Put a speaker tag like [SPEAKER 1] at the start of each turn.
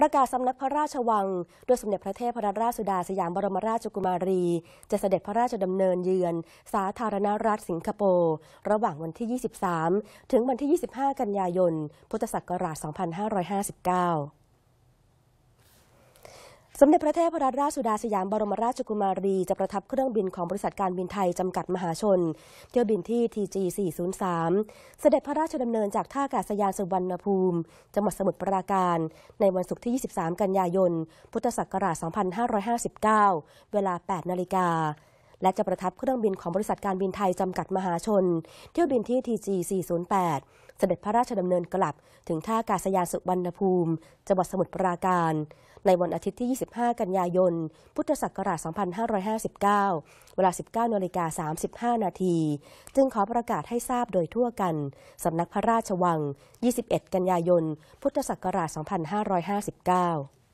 [SPEAKER 1] ประกาศสำนักพระราชวังโดยสมเด็จพระเทพรัตนราชสุดาสยามบรมราชกุมารี จะเสด็จพระราชดำเนินเยือน สาธารณรัฐสิงคโปร์ระหว่างวันที่ 23 ถึงวันที่ 25 กันยายน พุทธศักราช 2559สมเด็จพระเทพรัตนราชสุดาสยามบรมราชกุมารี จะประทับเครื่องบินของบริษัทการบินไทย จำกัดมหาชน เที่ยวบินที่ TG 403เสด็จพระราชดำเนินจากท่าอากาศยานสุวรรณภูมิจังหวัดสมุทรปราการในวันศุกร์ที่ 23 กันยายน พุทธศักราช 2559 เวลา 8 นาฬิกาและจะประทับเครื่องบินของบริษัทการบินไทย จำกัดมหาชน เที่ยวบินที่ TG 408 เสด็จพระราชดำเนินกลับ ถึงท่าอากาศยานสุวรรณภูมิ จังหวัดสมุทรปราการ ในวันอาทิตย์ที่ 25 กันยายน พุทธศักราช 2559 เวลา 19นาฬิกา35 นาที จึงขอประกาศให้ทราบโดยทั่วกัน สำนักพระราชวัง 21 กันยายน พุทธศักราช 2559